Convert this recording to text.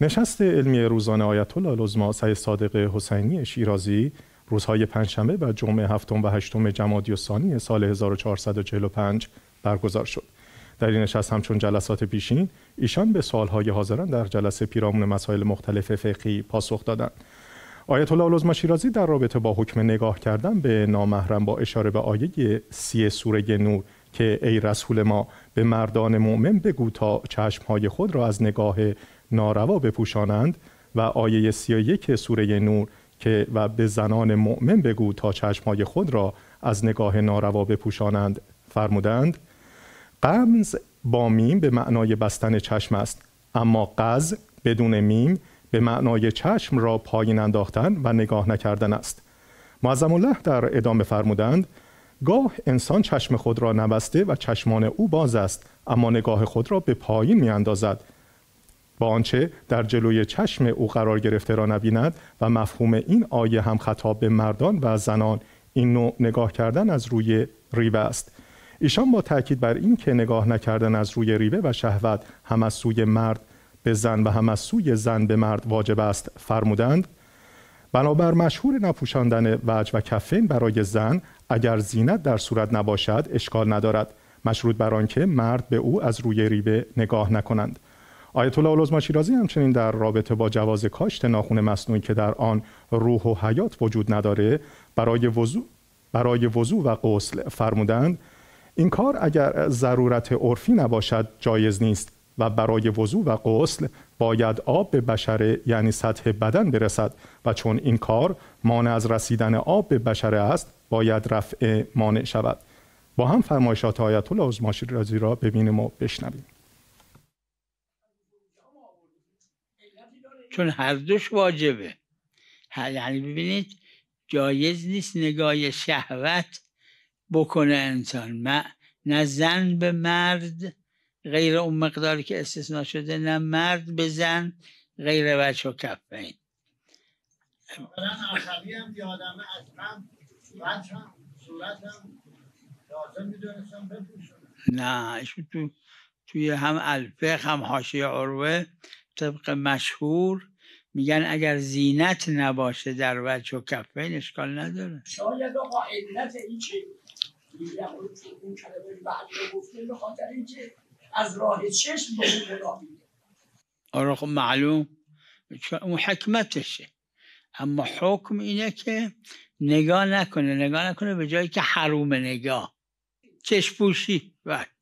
نشست علمی روزانه آیت الله العظما سید صادق حسینی شیرازی روزهای پنجشنبه و جمعه هفتم و هشتم جمادی الثانی سال 1445 برگزار شد. در این نشست همچون جلسات پیشین ایشان به سوالهای حاضران در جلسه پیرامون مسائل مختلف فقهی پاسخ دادند. آیت الله العظما شیرازی در رابطه با حکم نگاه کردن به نامحرم با اشاره به آیه سی سوره نور که ای رسول ما به مردان مؤمن بگو تا چشمهای خود را از نگاه ناروا بپوشانند و آیه 31 سوره نور که و به زنان مؤمن بگو تا چشمهای خود را از نگاه ناروا بپوشانند فرمودند قمز با میم به معنای بستن چشم است اما قز بدون میم به معنای چشم را پایین انداختن و نگاه نکردن است معظم الله در ادامه فرمودند گاه انسان چشم خود را نبسته و چشمان او باز است اما نگاه خود را به پایین میاندازد با آنچه در جلوی چشم او قرار گرفته را نبیند و مفهوم این آیه هم خطاب به مردان و زنان این نوع نگاه کردن از روی ریوه است ایشان با تاکید بر این که نگاه نکردن از روی ریوه و شهوت هم از سوی مرد به زن و هم از سوی زن به مرد واجب است فرمودند بنابر مشهور نپوشاندن وجه و کفین برای زن اگر زینت در صورت نباشد اشکال ندارد مشروط بر آنکه مرد به او از روی ریبه نگاه نکنند آیت الله العظما شیرازی همچنین در رابطه با جواز کاشت ناخون مصنوعی که در آن روح و حیات وجود نداره برای وضوع برای و غسل فرمودند این کار اگر ضرورت عرفی نباشد جایز نیست و برای وضوع و غسل باید آب به بشره یعنی سطح بدن برسد و چون این کار مانع از رسیدن آب به بشره است باید رفع مانع شود با هم فرمایشات آیت الله عظما را ببینیم و بشنویم چون هر دوش واجبه یعنی ببینید جایز نیست نگاه شهوت بکنه انسان نه زن به مرد غیر اون مقداری که استثنا شده نه مرد به زن غیر وجه و کفین مثلا هم صورتم لازم نه ایشون توی هم الفق هم حاشیه عروه طبق مشهور میگن اگر زینت نباشه در وجه و کفین اشکال نداره شاید آقا علت این که یعنی اون کلمه بعد گفته به خاطر اینکه از راه چشم به اون آره خب معلوم اون حکمتشه اما حکم اینه که نگاه نکنه نگاه نکنه به جایی که حروم نگاه چشم پوشی بله.